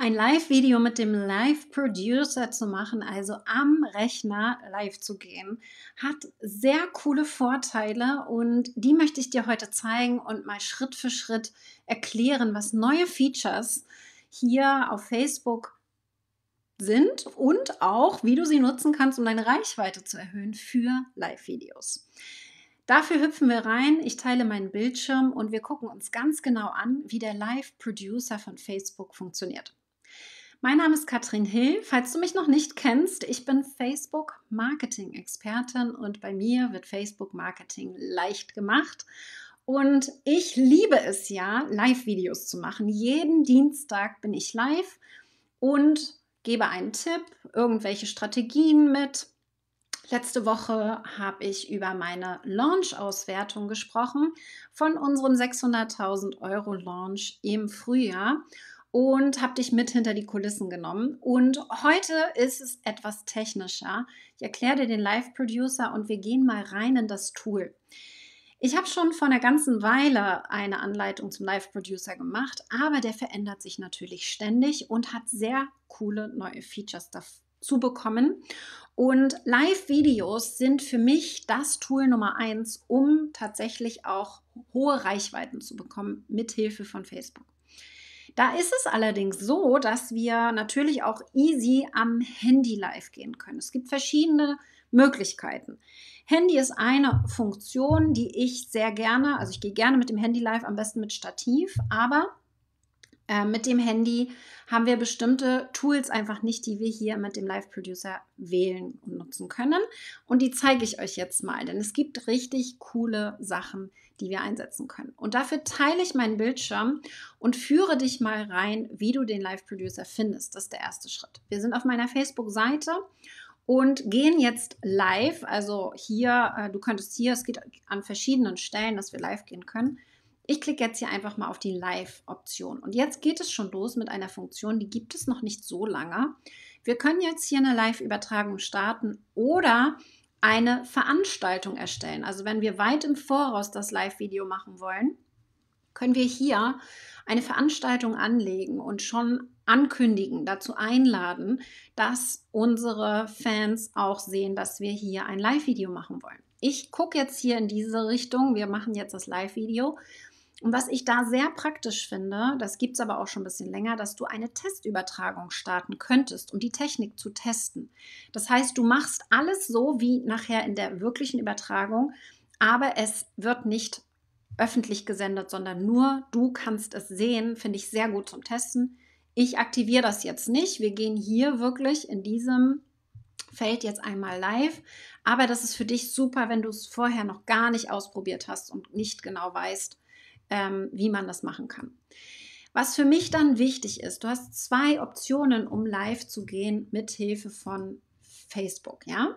ein Live-Video mit dem Live-Producer zu machen, also am Rechner live zu gehen, hat sehr coole Vorteile und die möchte ich dir heute zeigen und mal Schritt für Schritt erklären, was neue Features hier auf Facebook sind und auch, wie du sie nutzen kannst, um deine Reichweite zu erhöhen für Live-Videos. Dafür hüpfen wir rein. Ich teile meinen Bildschirm und wir gucken uns ganz genau an, wie der Live-Producer von Facebook funktioniert. Mein Name ist Katrin Hill. Falls du mich noch nicht kennst, ich bin Facebook Marketing Expertin und bei mir wird Facebook Marketing leicht gemacht. Und ich liebe es ja, Live-Videos zu machen. Jeden Dienstag bin ich live und gebe einen Tipp, irgendwelche Strategien mit. Letzte Woche habe ich über meine Launch-Auswertung gesprochen von unserem 600.000 Euro Launch im Frühjahr und habe dich mit hinter die Kulissen genommen. Und heute ist es etwas technischer. Ich erkläre dir den Live Producer und wir gehen mal rein in das Tool. Ich habe schon vor einer ganzen Weile eine Anleitung zum Live Producer gemacht, aber der verändert sich natürlich ständig und hat sehr coole neue Features dazu bekommen. Und Live-Videos sind für mich das Tool Nummer eins, um tatsächlich auch hohe Reichweiten zu bekommen mit Hilfe von Facebook. Da ist es allerdings so, dass wir natürlich auch easy am Handy live gehen können. Es gibt verschiedene Möglichkeiten. Handy ist eine Funktion, die ich sehr gerne, also ich gehe gerne mit dem Handy live, am besten mit Stativ, aber äh, mit dem Handy haben wir bestimmte Tools einfach nicht, die wir hier mit dem Live Producer wählen und nutzen können. Und die zeige ich euch jetzt mal, denn es gibt richtig coole Sachen, die wir einsetzen können. Und dafür teile ich meinen Bildschirm und führe dich mal rein, wie du den Live Producer findest. Das ist der erste Schritt. Wir sind auf meiner Facebook-Seite und gehen jetzt live. Also hier, äh, du könntest hier, es geht an verschiedenen Stellen, dass wir live gehen können. Ich klicke jetzt hier einfach mal auf die Live-Option. Und jetzt geht es schon los mit einer Funktion, die gibt es noch nicht so lange. Wir können jetzt hier eine Live-Übertragung starten oder eine Veranstaltung erstellen. Also wenn wir weit im Voraus das Live-Video machen wollen, können wir hier eine Veranstaltung anlegen und schon ankündigen, dazu einladen, dass unsere Fans auch sehen, dass wir hier ein Live-Video machen wollen. Ich gucke jetzt hier in diese Richtung. Wir machen jetzt das Live-Video und was ich da sehr praktisch finde, das gibt es aber auch schon ein bisschen länger, dass du eine Testübertragung starten könntest, um die Technik zu testen. Das heißt, du machst alles so wie nachher in der wirklichen Übertragung, aber es wird nicht öffentlich gesendet, sondern nur du kannst es sehen, finde ich sehr gut zum Testen. Ich aktiviere das jetzt nicht. Wir gehen hier wirklich in diesem Feld jetzt einmal live. Aber das ist für dich super, wenn du es vorher noch gar nicht ausprobiert hast und nicht genau weißt, ähm, wie man das machen kann. Was für mich dann wichtig ist, du hast zwei Optionen, um live zu gehen mit Hilfe von Facebook, ja?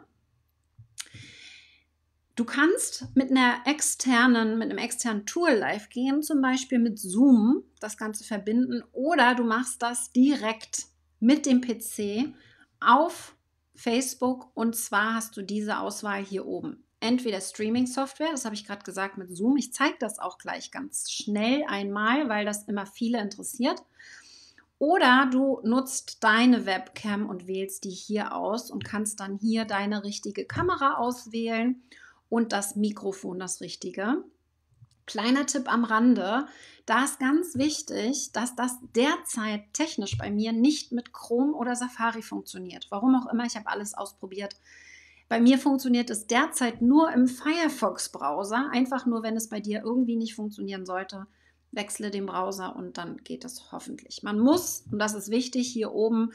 Du kannst mit einer externen, mit einem externen Tool live gehen, zum Beispiel mit Zoom das Ganze verbinden oder du machst das direkt mit dem PC auf Facebook und zwar hast du diese Auswahl hier oben entweder Streaming-Software, das habe ich gerade gesagt mit Zoom, ich zeige das auch gleich ganz schnell einmal, weil das immer viele interessiert. Oder du nutzt deine Webcam und wählst die hier aus und kannst dann hier deine richtige Kamera auswählen und das Mikrofon das richtige. Kleiner Tipp am Rande, da ist ganz wichtig, dass das derzeit technisch bei mir nicht mit Chrome oder Safari funktioniert. Warum auch immer, ich habe alles ausprobiert. Bei mir funktioniert es derzeit nur im Firefox-Browser. Einfach nur, wenn es bei dir irgendwie nicht funktionieren sollte, wechsle den Browser und dann geht es hoffentlich. Man muss, und das ist wichtig, hier oben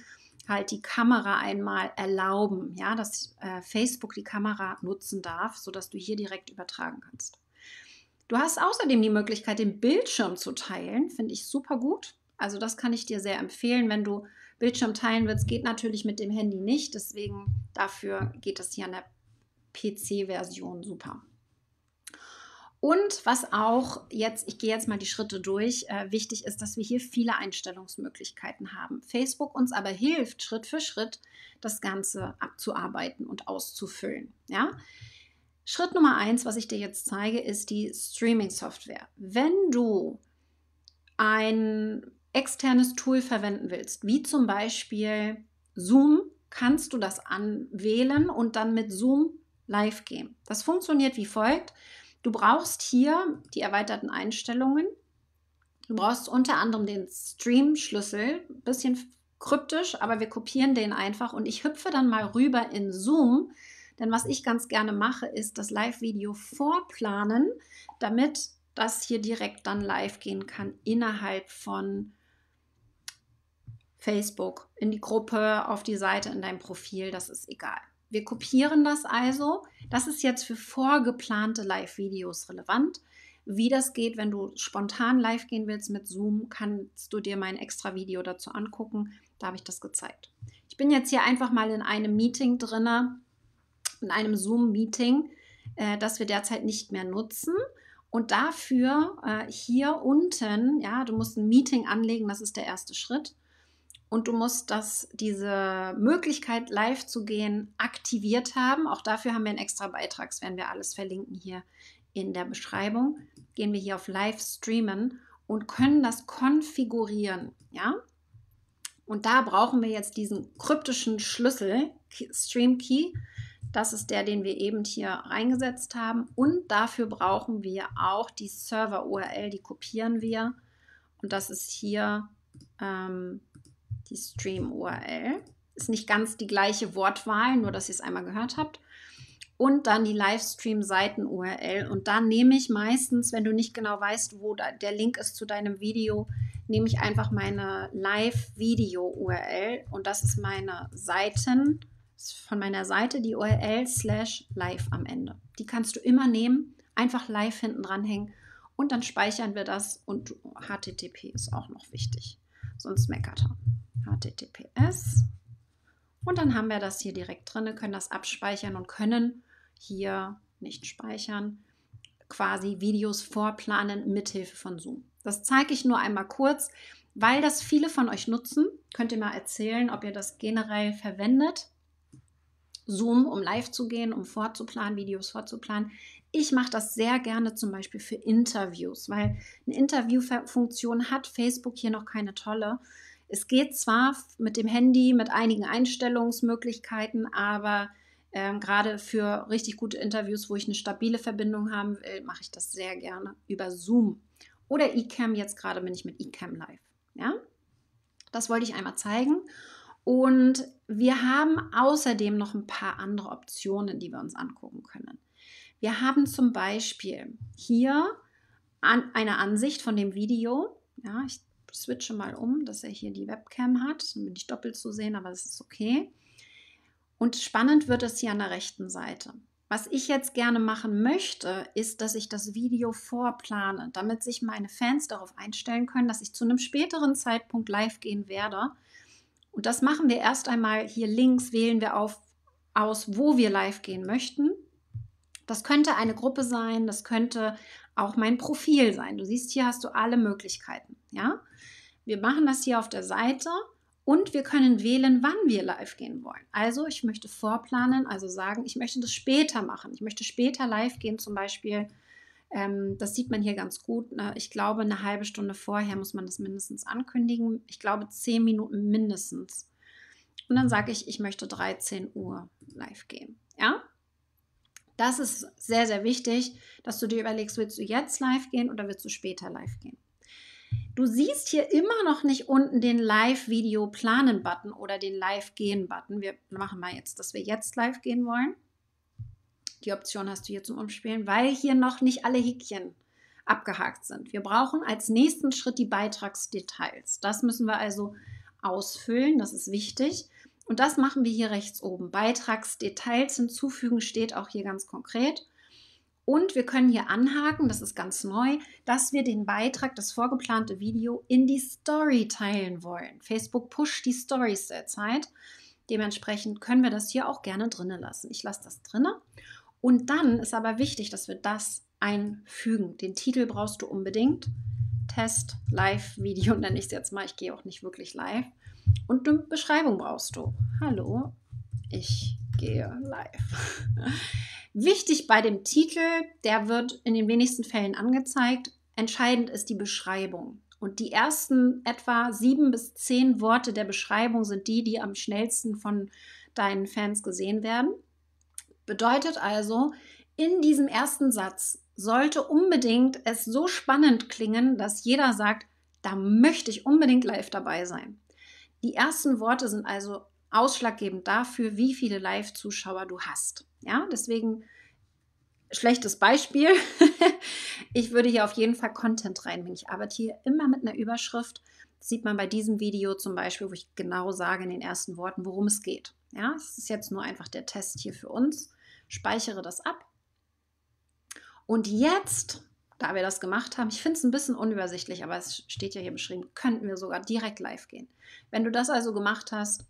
halt die Kamera einmal erlauben, ja, dass äh, Facebook die Kamera nutzen darf, sodass du hier direkt übertragen kannst. Du hast außerdem die Möglichkeit, den Bildschirm zu teilen, finde ich super gut. Also das kann ich dir sehr empfehlen, wenn du Bildschirm teilen willst, geht natürlich mit dem Handy nicht. Deswegen dafür geht das hier an der PC-Version super. Und was auch jetzt, ich gehe jetzt mal die Schritte durch, äh, wichtig ist, dass wir hier viele Einstellungsmöglichkeiten haben. Facebook uns aber hilft, Schritt für Schritt das Ganze abzuarbeiten und auszufüllen. Ja? Schritt Nummer eins, was ich dir jetzt zeige, ist die Streaming-Software. Wenn du ein externes Tool verwenden willst, wie zum Beispiel Zoom, kannst du das anwählen und dann mit Zoom live gehen. Das funktioniert wie folgt. Du brauchst hier die erweiterten Einstellungen. Du brauchst unter anderem den Stream-Schlüssel. Bisschen kryptisch, aber wir kopieren den einfach und ich hüpfe dann mal rüber in Zoom. Denn was ich ganz gerne mache, ist das Live-Video vorplanen, damit das hier direkt dann live gehen kann innerhalb von Facebook, in die Gruppe, auf die Seite, in dein Profil, das ist egal. Wir kopieren das also. Das ist jetzt für vorgeplante Live-Videos relevant. Wie das geht, wenn du spontan live gehen willst mit Zoom, kannst du dir mein extra Video dazu angucken. Da habe ich das gezeigt. Ich bin jetzt hier einfach mal in einem Meeting drin, in einem Zoom-Meeting, äh, das wir derzeit nicht mehr nutzen. Und dafür äh, hier unten, ja, du musst ein Meeting anlegen, das ist der erste Schritt und du musst das, diese Möglichkeit, live zu gehen, aktiviert haben. Auch dafür haben wir einen extra Beitrag, das werden wir alles verlinken hier in der Beschreibung. Gehen wir hier auf Live streamen und können das konfigurieren, ja? Und da brauchen wir jetzt diesen kryptischen Schlüssel, Stream Key. Das ist der, den wir eben hier reingesetzt haben. Und dafür brauchen wir auch die Server-URL, die kopieren wir. Und das ist hier ähm, die Stream-URL. Ist nicht ganz die gleiche Wortwahl, nur dass ihr es einmal gehört habt. Und dann die Livestream-Seiten-URL. Und da nehme ich meistens, wenn du nicht genau weißt, wo der Link ist zu deinem Video, nehme ich einfach meine Live-Video-URL. Und das ist meine Seiten, von meiner Seite die URL slash live am Ende. Die kannst du immer nehmen, einfach live hinten dranhängen und dann speichern wir das und HTTP ist auch noch wichtig, sonst meckert er. HTTPS. Und dann haben wir das hier direkt drin, können das abspeichern und können hier nicht speichern, quasi Videos vorplanen mithilfe von Zoom. Das zeige ich nur einmal kurz, weil das viele von euch nutzen. Könnt ihr mal erzählen, ob ihr das generell verwendet. Zoom, um live zu gehen, um vorzuplanen, Videos vorzuplanen. Ich mache das sehr gerne zum Beispiel für Interviews, weil eine Interviewfunktion hat Facebook hier noch keine tolle. Es geht zwar mit dem Handy, mit einigen Einstellungsmöglichkeiten, aber ähm, gerade für richtig gute Interviews, wo ich eine stabile Verbindung haben will, mache ich das sehr gerne über Zoom oder eCam. Jetzt gerade bin ich mit eCam live. Ja? Das wollte ich einmal zeigen. Und wir haben außerdem noch ein paar andere Optionen, die wir uns angucken können. Wir haben zum Beispiel hier an, eine Ansicht von dem Video. Ja, ich switche mal um, dass er hier die Webcam hat. Dann bin ich doppelt zu sehen, aber das ist okay. Und spannend wird es hier an der rechten Seite. Was ich jetzt gerne machen möchte, ist, dass ich das Video vorplane, damit sich meine Fans darauf einstellen können, dass ich zu einem späteren Zeitpunkt live gehen werde. Und das machen wir erst einmal hier links, wählen wir auf, aus, wo wir live gehen möchten. Das könnte eine Gruppe sein, das könnte auch mein Profil sein. Du siehst, hier hast du alle Möglichkeiten. Ja? Wir machen das hier auf der Seite und wir können wählen, wann wir live gehen wollen. Also ich möchte vorplanen, also sagen, ich möchte das später machen. Ich möchte später live gehen, zum Beispiel. Ähm, das sieht man hier ganz gut. Ne? Ich glaube, eine halbe Stunde vorher muss man das mindestens ankündigen. Ich glaube, zehn Minuten mindestens. Und dann mhm. sage ich, ich möchte 13 Uhr live gehen. Ja, das ist sehr, sehr wichtig, dass du dir überlegst, willst du jetzt live gehen oder willst du später live gehen? Du siehst hier immer noch nicht unten den Live-Video-Planen-Button oder den Live-Gehen-Button. Wir machen mal jetzt, dass wir jetzt live gehen wollen. Die Option hast du hier zum Umspielen, weil hier noch nicht alle Häkchen abgehakt sind. Wir brauchen als nächsten Schritt die Beitragsdetails. Das müssen wir also ausfüllen, das ist wichtig. Und das machen wir hier rechts oben. Beitragsdetails hinzufügen steht auch hier ganz konkret. Und wir können hier anhaken, das ist ganz neu, dass wir den Beitrag, das vorgeplante Video in die Story teilen wollen. Facebook pusht die Stories derzeit. Dementsprechend können wir das hier auch gerne drinnen lassen. Ich lasse das drinnen. Und dann ist aber wichtig, dass wir das einfügen. Den Titel brauchst du unbedingt. Test Live Video nenne ich es jetzt mal. Ich gehe auch nicht wirklich live. Und eine Beschreibung brauchst du. Hallo, ich gehe live. Wichtig bei dem Titel, der wird in den wenigsten Fällen angezeigt. Entscheidend ist die Beschreibung. Und die ersten etwa sieben bis zehn Worte der Beschreibung sind die, die am schnellsten von deinen Fans gesehen werden. Bedeutet also, in diesem ersten Satz sollte unbedingt es so spannend klingen, dass jeder sagt, da möchte ich unbedingt live dabei sein. Die ersten Worte sind also ausschlaggebend dafür, wie viele Live-Zuschauer du hast. Ja, deswegen schlechtes Beispiel. ich würde hier auf jeden Fall Content reinbringen. Ich arbeite hier immer mit einer Überschrift. Das sieht man bei diesem Video zum Beispiel, wo ich genau sage in den ersten Worten, worum es geht. Ja, es ist jetzt nur einfach der Test hier für uns. Speichere das ab. Und jetzt da wir das gemacht haben, ich finde es ein bisschen unübersichtlich, aber es steht ja hier beschrieben, könnten wir sogar direkt live gehen. Wenn du das also gemacht hast,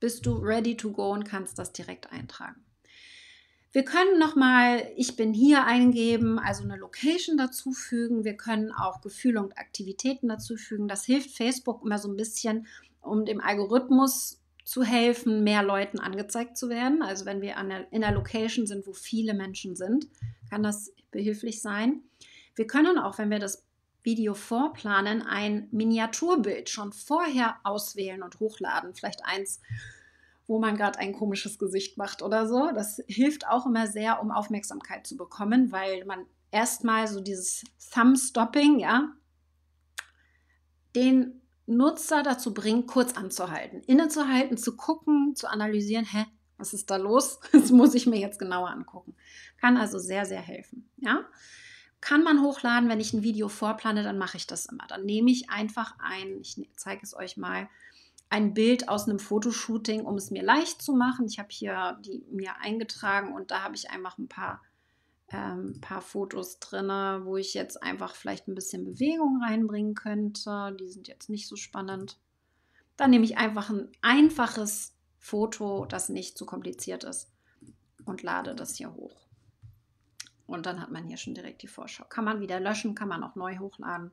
bist du ready to go und kannst das direkt eintragen. Wir können nochmal Ich bin hier eingeben, also eine Location dazufügen. Wir können auch Gefühle und Aktivitäten dazufügen. Das hilft Facebook immer so ein bisschen, um dem Algorithmus zu helfen, mehr Leuten angezeigt zu werden. Also wenn wir der, in der Location sind, wo viele Menschen sind, kann das behilflich sein. Wir können auch, wenn wir das Video vorplanen, ein Miniaturbild schon vorher auswählen und hochladen. Vielleicht eins, wo man gerade ein komisches Gesicht macht oder so. Das hilft auch immer sehr, um Aufmerksamkeit zu bekommen, weil man erstmal so dieses Thumb-Stopping, ja, den Nutzer dazu bringt, kurz anzuhalten, innezuhalten, zu gucken, zu analysieren, hä, was ist da los? Das muss ich mir jetzt genauer angucken. Kann also sehr, sehr helfen, ja kann man hochladen. Wenn ich ein Video vorplane, dann mache ich das immer. Dann nehme ich einfach ein, ich ne, zeige es euch mal, ein Bild aus einem Fotoshooting, um es mir leicht zu machen. Ich habe hier die mir eingetragen und da habe ich einfach ein paar, ähm, paar Fotos drin, wo ich jetzt einfach vielleicht ein bisschen Bewegung reinbringen könnte. Die sind jetzt nicht so spannend. Dann nehme ich einfach ein einfaches Foto, das nicht zu kompliziert ist und lade das hier hoch. Und dann hat man hier schon direkt die Vorschau. Kann man wieder löschen, kann man auch neu hochladen.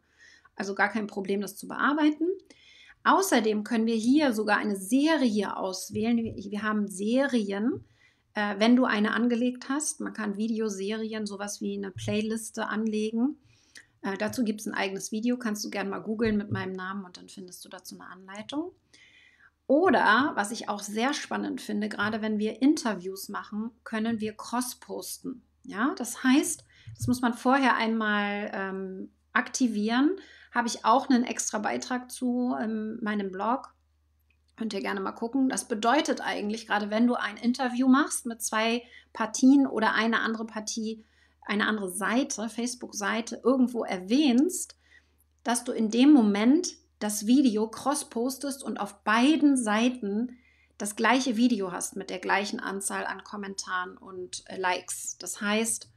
Also gar kein Problem, das zu bearbeiten. Außerdem können wir hier sogar eine Serie auswählen. Wir haben Serien, äh, wenn du eine angelegt hast. Man kann Videoserien, sowas wie eine Playliste anlegen. Äh, dazu gibt es ein eigenes Video, kannst du gerne mal googeln mit meinem Namen und dann findest du dazu eine Anleitung. Oder, was ich auch sehr spannend finde, gerade wenn wir Interviews machen, können wir cross-posten. Ja, das heißt, das muss man vorher einmal ähm, aktivieren. Habe ich auch einen extra Beitrag zu ähm, meinem Blog. Könnt ihr gerne mal gucken. Das bedeutet eigentlich, gerade wenn du ein Interview machst mit zwei Partien oder eine andere Partie, eine andere Seite, Facebook-Seite irgendwo erwähnst, dass du in dem Moment das Video cross-postest und auf beiden Seiten das gleiche Video hast mit der gleichen Anzahl an Kommentaren und äh, Likes. Das heißt,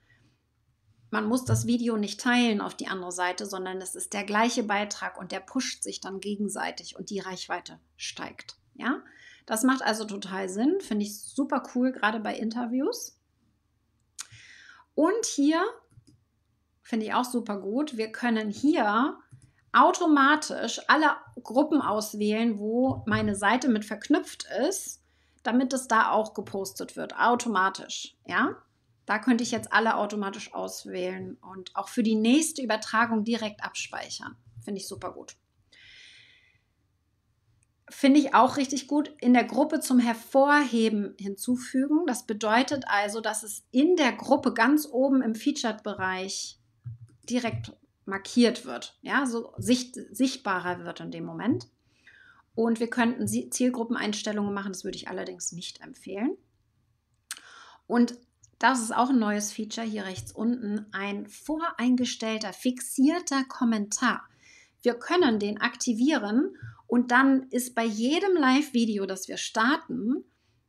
man muss das Video nicht teilen auf die andere Seite, sondern es ist der gleiche Beitrag und der pusht sich dann gegenseitig und die Reichweite steigt. Ja, das macht also total Sinn, finde ich super cool, gerade bei Interviews. Und hier finde ich auch super gut. Wir können hier automatisch alle Gruppen auswählen, wo meine Seite mit verknüpft ist, damit es da auch gepostet wird, automatisch, ja? Da könnte ich jetzt alle automatisch auswählen und auch für die nächste Übertragung direkt abspeichern. Finde ich super gut. Finde ich auch richtig gut, in der Gruppe zum Hervorheben hinzufügen. Das bedeutet also, dass es in der Gruppe ganz oben im Featured-Bereich direkt markiert wird, ja, so sicht, sichtbarer wird in dem Moment. Und wir könnten Zielgruppeneinstellungen machen, das würde ich allerdings nicht empfehlen. Und das ist auch ein neues Feature hier rechts unten, ein voreingestellter, fixierter Kommentar. Wir können den aktivieren und dann ist bei jedem Live-Video, das wir starten,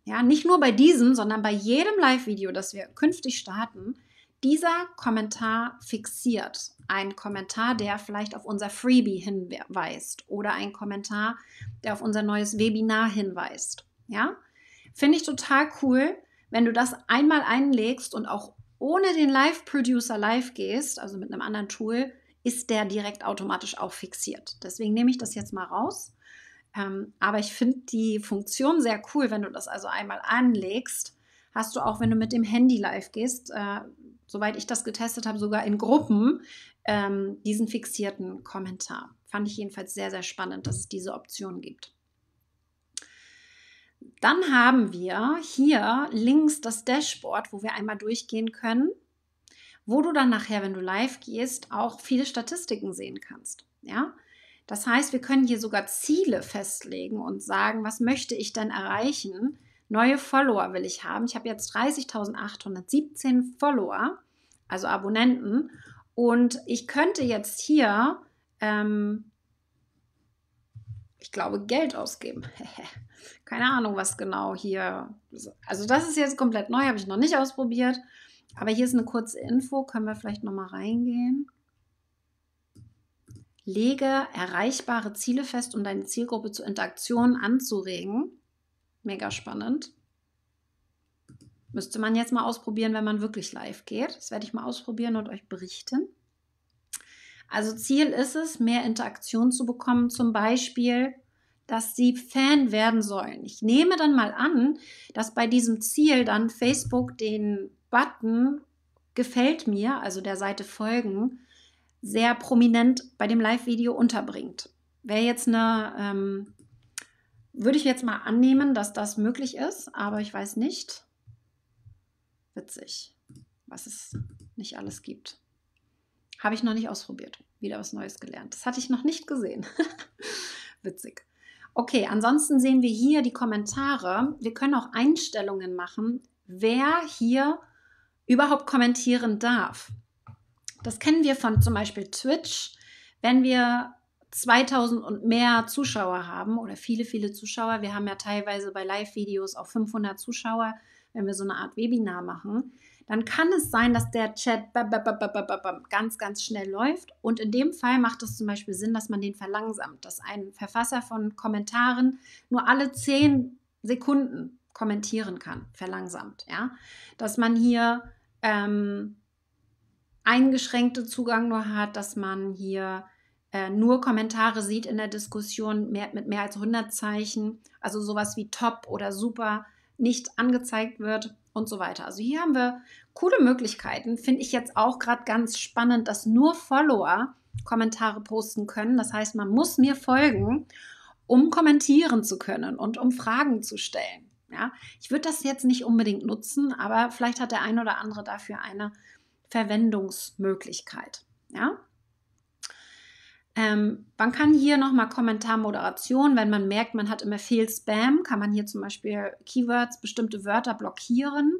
ja, nicht nur bei diesem, sondern bei jedem Live-Video, das wir künftig starten, dieser Kommentar fixiert. Ein Kommentar, der vielleicht auf unser Freebie hinweist oder ein Kommentar, der auf unser neues Webinar hinweist. Ja? Finde ich total cool, wenn du das einmal einlegst und auch ohne den Live-Producer live gehst, also mit einem anderen Tool, ist der direkt automatisch auch fixiert. Deswegen nehme ich das jetzt mal raus. Ähm, aber ich finde die Funktion sehr cool, wenn du das also einmal anlegst. Hast du auch, wenn du mit dem Handy live gehst, äh, soweit ich das getestet habe, sogar in Gruppen ähm, diesen fixierten Kommentar. Fand ich jedenfalls sehr, sehr spannend, dass es diese Option gibt. Dann haben wir hier links das Dashboard, wo wir einmal durchgehen können, wo du dann nachher, wenn du live gehst, auch viele Statistiken sehen kannst. Ja? Das heißt, wir können hier sogar Ziele festlegen und sagen, was möchte ich denn erreichen neue Follower will ich haben. Ich habe jetzt 30.817 Follower, also Abonnenten. Und ich könnte jetzt hier, ähm, ich glaube, Geld ausgeben. Keine Ahnung, was genau hier. Also das ist jetzt komplett neu, habe ich noch nicht ausprobiert. Aber hier ist eine kurze Info, können wir vielleicht nochmal reingehen. Lege erreichbare Ziele fest, um deine Zielgruppe zur Interaktion anzuregen. Mega spannend. Müsste man jetzt mal ausprobieren, wenn man wirklich live geht. Das werde ich mal ausprobieren und euch berichten. Also Ziel ist es, mehr Interaktion zu bekommen, zum Beispiel, dass sie Fan werden sollen. Ich nehme dann mal an, dass bei diesem Ziel dann Facebook den Button gefällt mir, also der Seite folgen, sehr prominent bei dem Live-Video unterbringt. Wäre jetzt eine ähm, würde ich jetzt mal annehmen, dass das möglich ist, aber ich weiß nicht. Witzig, was es nicht alles gibt. Habe ich noch nicht ausprobiert. Wieder was Neues gelernt. Das hatte ich noch nicht gesehen. Witzig. Okay, ansonsten sehen wir hier die Kommentare. Wir können auch Einstellungen machen, wer hier überhaupt kommentieren darf. Das kennen wir von zum Beispiel Twitch. Wenn wir 2000 und mehr Zuschauer haben oder viele, viele Zuschauer. Wir haben ja teilweise bei Live-Videos auch 500 Zuschauer, wenn wir so eine Art Webinar machen. Dann kann es sein, dass der Chat ganz, ganz schnell läuft. Und in dem Fall macht es zum Beispiel Sinn, dass man den verlangsamt, dass ein Verfasser von Kommentaren nur alle 10 Sekunden kommentieren kann, verlangsamt. Ja? Dass man hier ähm, eingeschränkte Zugang nur hat, dass man hier äh, nur Kommentare sieht in der Diskussion mehr, mit mehr als 100 Zeichen, also sowas wie top oder super nicht angezeigt wird und so weiter. Also hier haben wir coole Möglichkeiten, finde ich jetzt auch gerade ganz spannend, dass nur Follower Kommentare posten können. Das heißt, man muss mir folgen, um kommentieren zu können und um Fragen zu stellen. Ja, ich würde das jetzt nicht unbedingt nutzen, aber vielleicht hat der ein oder andere dafür eine Verwendungsmöglichkeit. Ja, ähm, man kann hier nochmal Kommentarmoderation, wenn man merkt, man hat immer viel Spam, kann man hier zum Beispiel Keywords, bestimmte Wörter blockieren,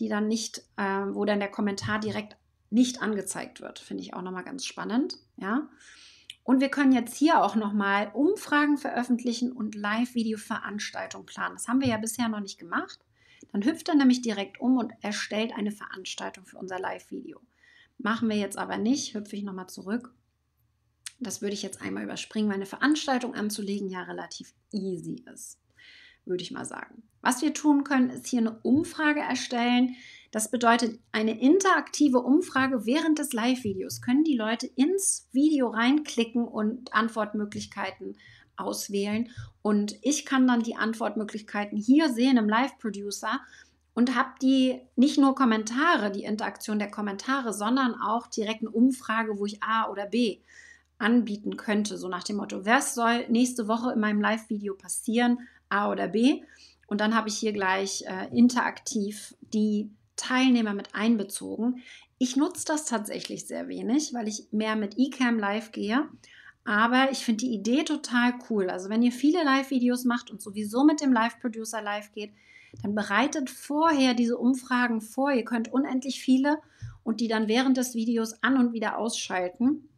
die dann nicht, äh, wo dann der Kommentar direkt nicht angezeigt wird. Finde ich auch nochmal ganz spannend. Ja. Und wir können jetzt hier auch nochmal Umfragen veröffentlichen und Live-Video-Veranstaltung planen. Das haben wir ja bisher noch nicht gemacht. Dann hüpft er nämlich direkt um und erstellt eine Veranstaltung für unser Live-Video. Machen wir jetzt aber nicht, hüpfe ich nochmal zurück das würde ich jetzt einmal überspringen, weil eine Veranstaltung anzulegen ja relativ easy ist, würde ich mal sagen. Was wir tun können, ist hier eine Umfrage erstellen. Das bedeutet, eine interaktive Umfrage während des Live-Videos können die Leute ins Video reinklicken und Antwortmöglichkeiten auswählen. Und ich kann dann die Antwortmöglichkeiten hier sehen im Live-Producer und habe die nicht nur Kommentare, die Interaktion der Kommentare, sondern auch direkt eine Umfrage, wo ich A oder B anbieten könnte. So nach dem Motto, was soll nächste Woche in meinem Live-Video passieren, A oder B? Und dann habe ich hier gleich äh, interaktiv die Teilnehmer mit einbezogen. Ich nutze das tatsächlich sehr wenig, weil ich mehr mit eCam live gehe. Aber ich finde die Idee total cool. Also wenn ihr viele Live-Videos macht und sowieso mit dem Live-Producer live geht, dann bereitet vorher diese Umfragen vor. Ihr könnt unendlich viele und die dann während des Videos an und wieder ausschalten.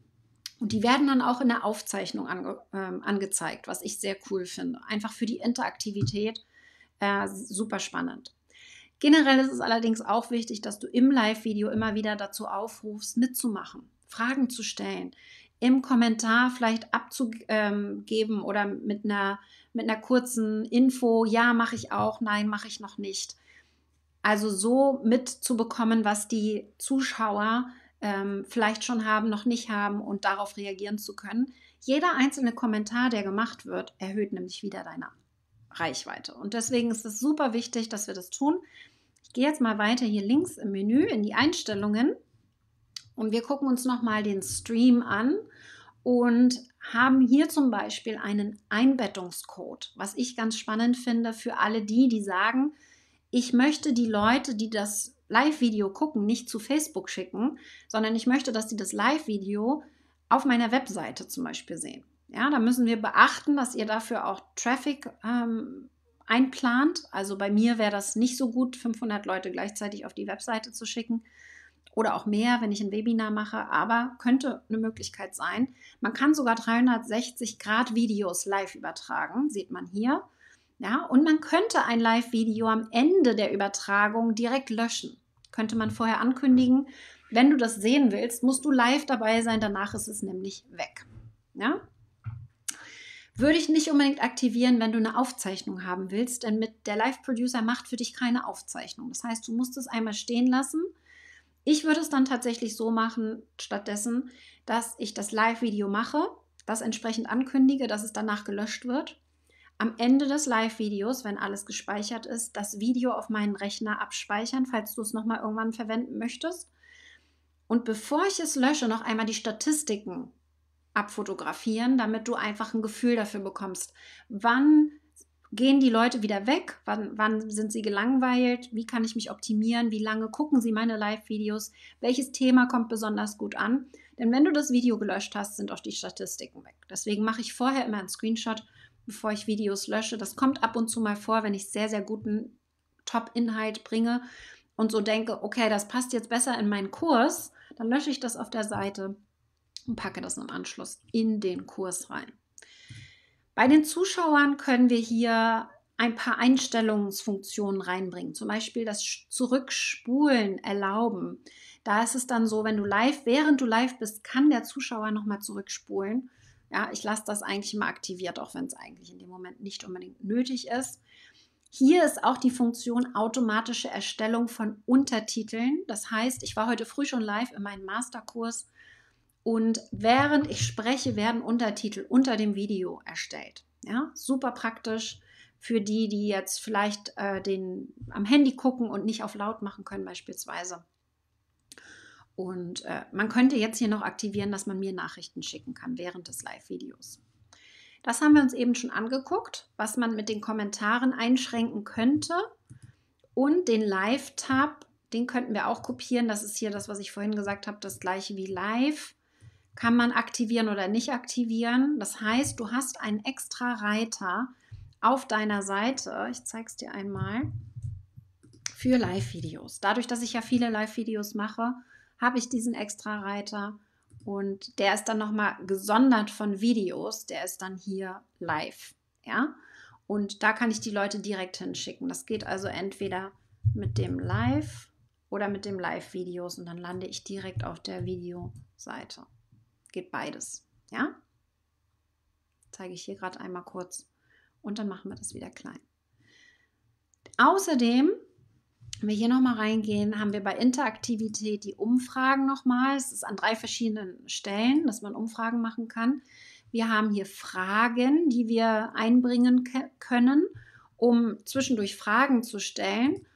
Und die werden dann auch in der Aufzeichnung ange, ähm, angezeigt, was ich sehr cool finde. Einfach für die Interaktivität äh, super spannend. Generell ist es allerdings auch wichtig, dass du im Live-Video immer wieder dazu aufrufst, mitzumachen, Fragen zu stellen, im Kommentar vielleicht abzugeben ähm, oder mit einer, mit einer kurzen Info, ja, mache ich auch, nein, mache ich noch nicht. Also so mitzubekommen, was die Zuschauer ähm, vielleicht schon haben, noch nicht haben und darauf reagieren zu können. Jeder einzelne Kommentar, der gemacht wird, erhöht nämlich wieder deine Reichweite. Und deswegen ist es super wichtig, dass wir das tun. Ich gehe jetzt mal weiter hier links im Menü in die Einstellungen und wir gucken uns nochmal den Stream an und haben hier zum Beispiel einen Einbettungscode, was ich ganz spannend finde für alle die, die sagen, ich möchte die Leute, die das Live-Video gucken, nicht zu Facebook schicken, sondern ich möchte, dass sie das Live-Video auf meiner Webseite zum Beispiel sehen. Ja, da müssen wir beachten, dass ihr dafür auch Traffic ähm, einplant. Also bei mir wäre das nicht so gut, 500 Leute gleichzeitig auf die Webseite zu schicken oder auch mehr, wenn ich ein Webinar mache, aber könnte eine Möglichkeit sein. Man kann sogar 360 Grad Videos live übertragen, sieht man hier. Ja, und man könnte ein Live-Video am Ende der Übertragung direkt löschen könnte man vorher ankündigen. Wenn du das sehen willst, musst du live dabei sein, danach ist es nämlich weg. Ja? Würde ich nicht unbedingt aktivieren, wenn du eine Aufzeichnung haben willst, denn mit der Live-Producer macht für dich keine Aufzeichnung. Das heißt, du musst es einmal stehen lassen. Ich würde es dann tatsächlich so machen, stattdessen, dass ich das Live-Video mache, das entsprechend ankündige, dass es danach gelöscht wird am Ende des Live-Videos, wenn alles gespeichert ist, das Video auf meinen Rechner abspeichern, falls du es nochmal irgendwann verwenden möchtest. Und bevor ich es lösche, noch einmal die Statistiken abfotografieren, damit du einfach ein Gefühl dafür bekommst, wann gehen die Leute wieder weg, wann, wann sind sie gelangweilt, wie kann ich mich optimieren, wie lange gucken sie meine Live-Videos, welches Thema kommt besonders gut an. Denn wenn du das Video gelöscht hast, sind auch die Statistiken weg. Deswegen mache ich vorher immer einen Screenshot bevor ich Videos lösche. Das kommt ab und zu mal vor, wenn ich sehr, sehr guten Top-Inhalt bringe und so denke, okay, das passt jetzt besser in meinen Kurs, dann lösche ich das auf der Seite und packe das im Anschluss in den Kurs rein. Bei den Zuschauern können wir hier ein paar Einstellungsfunktionen reinbringen, zum Beispiel das Zurückspulen erlauben. Da ist es dann so, wenn du live, während du live bist, kann der Zuschauer nochmal zurückspulen ja, ich lasse das eigentlich mal aktiviert, auch wenn es eigentlich in dem Moment nicht unbedingt nötig ist. Hier ist auch die Funktion automatische Erstellung von Untertiteln. Das heißt, ich war heute früh schon live in meinem Masterkurs und während ich spreche, werden Untertitel unter dem Video erstellt. Ja, super praktisch für die, die jetzt vielleicht äh, den am Handy gucken und nicht auf laut machen können beispielsweise. Und äh, man könnte jetzt hier noch aktivieren, dass man mir Nachrichten schicken kann während des Live-Videos. Das haben wir uns eben schon angeguckt, was man mit den Kommentaren einschränken könnte. Und den Live-Tab, den könnten wir auch kopieren. Das ist hier das, was ich vorhin gesagt habe, das gleiche wie Live. Kann man aktivieren oder nicht aktivieren. Das heißt, du hast einen extra Reiter auf deiner Seite. Ich zeige es dir einmal. Für Live-Videos. Dadurch, dass ich ja viele Live-Videos mache, habe ich diesen Extra-Reiter und der ist dann nochmal gesondert von Videos, der ist dann hier live, ja. Und da kann ich die Leute direkt hinschicken. Das geht also entweder mit dem Live oder mit dem Live-Videos und dann lande ich direkt auf der Videoseite. Geht beides, ja? Zeige ich hier gerade einmal kurz und dann machen wir das wieder klein. Außerdem wenn wir hier nochmal reingehen, haben wir bei Interaktivität die Umfragen nochmal. Es ist an drei verschiedenen Stellen, dass man Umfragen machen kann. Wir haben hier Fragen, die wir einbringen können, um zwischendurch Fragen zu stellen.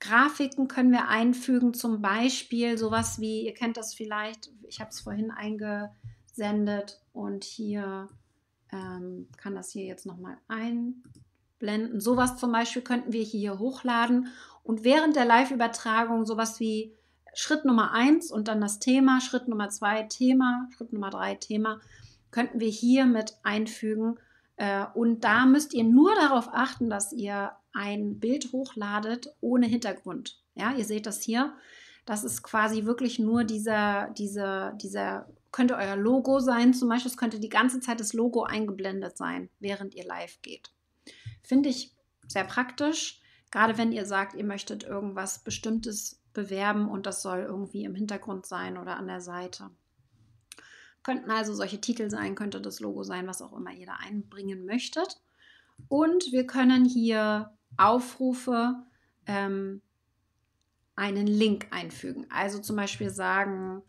Grafiken können wir einfügen, zum Beispiel sowas wie, ihr kennt das vielleicht, ich habe es vorhin eingesendet und hier ähm, kann das hier jetzt nochmal einfügen blenden. Sowas zum Beispiel könnten wir hier hochladen und während der Live-Übertragung sowas wie Schritt Nummer 1 und dann das Thema, Schritt Nummer 2 Thema, Schritt Nummer 3 Thema, könnten wir hier mit einfügen. Äh, und da müsst ihr nur darauf achten, dass ihr ein Bild hochladet ohne Hintergrund. Ja, ihr seht das hier. Das ist quasi wirklich nur dieser, dieser, dieser, könnte euer Logo sein zum Beispiel. Es könnte die ganze Zeit das Logo eingeblendet sein, während ihr live geht finde ich sehr praktisch, gerade wenn ihr sagt, ihr möchtet irgendwas Bestimmtes bewerben und das soll irgendwie im Hintergrund sein oder an der Seite. Könnten also solche Titel sein, könnte das Logo sein, was auch immer ihr da einbringen möchtet. Und wir können hier Aufrufe ähm, einen Link einfügen. Also zum Beispiel sagen,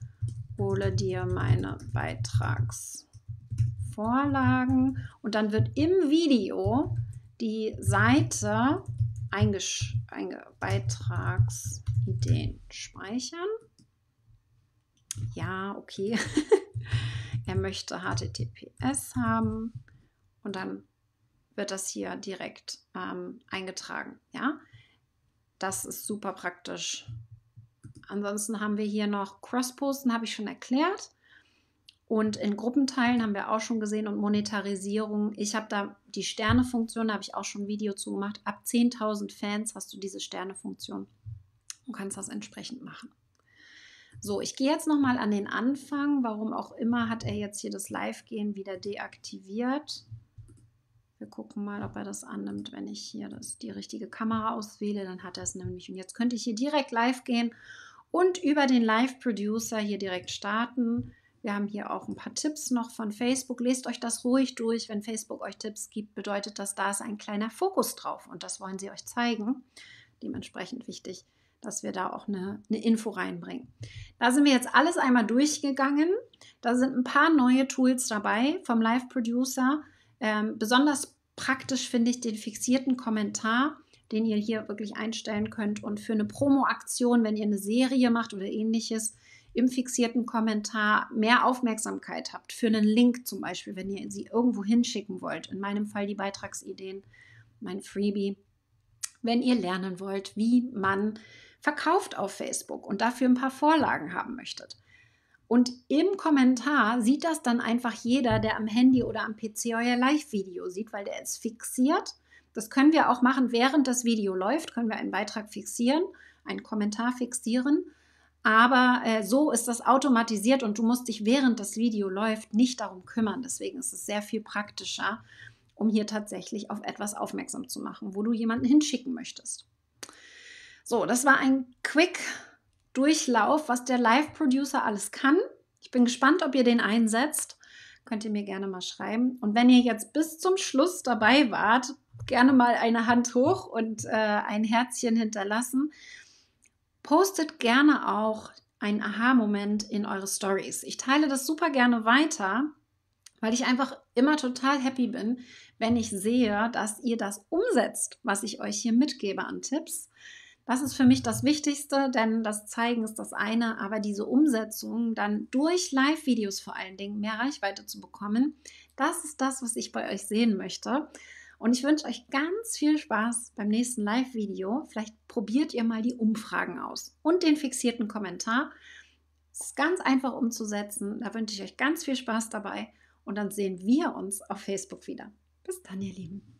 hole dir meine Beitragsvorlagen und dann wird im Video die Seite Eingesch Einge Beitragsideen speichern. Ja, okay. er möchte HTTPS haben und dann wird das hier direkt ähm, eingetragen. Ja, das ist super praktisch. Ansonsten haben wir hier noch Cross-Posten, habe ich schon erklärt. Und in Gruppenteilen haben wir auch schon gesehen und Monetarisierung. Ich habe da die Sternefunktion, da habe ich auch schon ein Video zu gemacht. Ab 10.000 Fans hast du diese Sternefunktion und kannst das entsprechend machen. So, ich gehe jetzt nochmal an den Anfang. Warum auch immer hat er jetzt hier das Live-Gehen wieder deaktiviert. Wir gucken mal, ob er das annimmt, wenn ich hier das, die richtige Kamera auswähle. Dann hat er es nämlich. Und jetzt könnte ich hier direkt live gehen und über den Live-Producer hier direkt starten. Wir haben hier auch ein paar Tipps noch von Facebook. Lest euch das ruhig durch. Wenn Facebook euch Tipps gibt, bedeutet das, da ist ein kleiner Fokus drauf und das wollen sie euch zeigen. Dementsprechend wichtig, dass wir da auch eine, eine, Info reinbringen. Da sind wir jetzt alles einmal durchgegangen. Da sind ein paar neue Tools dabei vom Live Producer. Ähm, besonders praktisch finde ich den fixierten Kommentar, den ihr hier wirklich einstellen könnt. Und für eine Promo-Aktion, wenn ihr eine Serie macht oder ähnliches, im fixierten Kommentar mehr Aufmerksamkeit habt für einen Link zum Beispiel, wenn ihr sie irgendwo hinschicken wollt. In meinem Fall die Beitragsideen, mein Freebie. Wenn ihr lernen wollt, wie man verkauft auf Facebook und dafür ein paar Vorlagen haben möchtet. Und im Kommentar sieht das dann einfach jeder, der am Handy oder am PC euer Live-Video sieht, weil der ist fixiert. Das können wir auch machen, während das Video läuft, können wir einen Beitrag fixieren, einen Kommentar fixieren aber äh, so ist das automatisiert und du musst dich während das Video läuft nicht darum kümmern. Deswegen ist es sehr viel praktischer, um hier tatsächlich auf etwas aufmerksam zu machen, wo du jemanden hinschicken möchtest. So, das war ein Quick Durchlauf, was der Live Producer alles kann. Ich bin gespannt, ob ihr den einsetzt. Könnt ihr mir gerne mal schreiben. Und wenn ihr jetzt bis zum Schluss dabei wart, gerne mal eine Hand hoch und äh, ein Herzchen hinterlassen. Postet gerne auch einen Aha-Moment in eure Stories. Ich teile das super gerne weiter, weil ich einfach immer total happy bin, wenn ich sehe, dass ihr das umsetzt, was ich euch hier mitgebe an Tipps. Das ist für mich das Wichtigste, denn das Zeigen ist das eine, aber diese Umsetzung dann durch Live-Videos vor allen Dingen mehr Reichweite zu bekommen, das ist das, was ich bei euch sehen möchte. Und ich wünsche euch ganz viel Spaß beim nächsten Live-Video. Vielleicht probiert ihr mal die Umfragen aus und den fixierten Kommentar. Es ist ganz einfach umzusetzen. Da wünsche ich euch ganz viel Spaß dabei und dann sehen wir uns auf Facebook wieder. Bis dann, ihr Lieben.